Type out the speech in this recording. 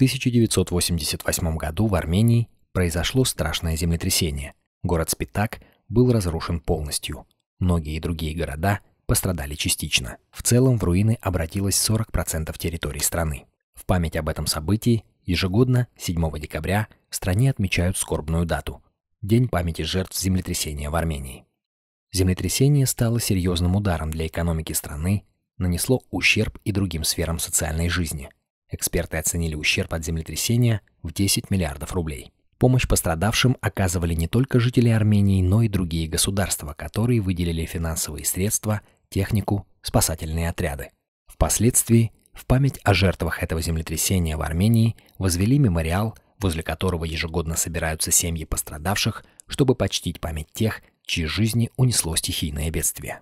1988 году в Армении произошло страшное землетрясение. Город Спитак был разрушен полностью. Многие другие города пострадали частично. В целом в руины обратилось 40% территории страны. В память об этом событии ежегодно 7 декабря в стране отмечают скорбную дату – День памяти жертв землетрясения в Армении. Землетрясение стало серьезным ударом для экономики страны, нанесло ущерб и другим сферам социальной жизни – Эксперты оценили ущерб от землетрясения в 10 миллиардов рублей. Помощь пострадавшим оказывали не только жители Армении, но и другие государства, которые выделили финансовые средства, технику, спасательные отряды. Впоследствии в память о жертвах этого землетрясения в Армении возвели мемориал, возле которого ежегодно собираются семьи пострадавших, чтобы почтить память тех, чьи жизни унесло стихийное бедствие.